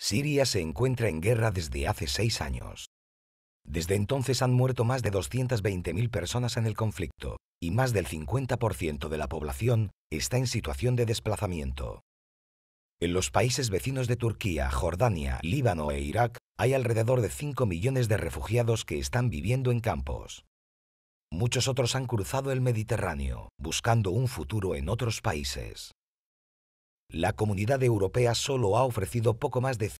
Siria se encuentra en guerra desde hace seis años. Desde entonces han muerto más de 220.000 personas en el conflicto, y más del 50% de la población está en situación de desplazamiento. En los países vecinos de Turquía, Jordania, Líbano e Irak hay alrededor de 5 millones de refugiados que están viviendo en campos. Muchos otros han cruzado el Mediterráneo, buscando un futuro en otros países. La comunidad europea solo ha ofrecido poco más de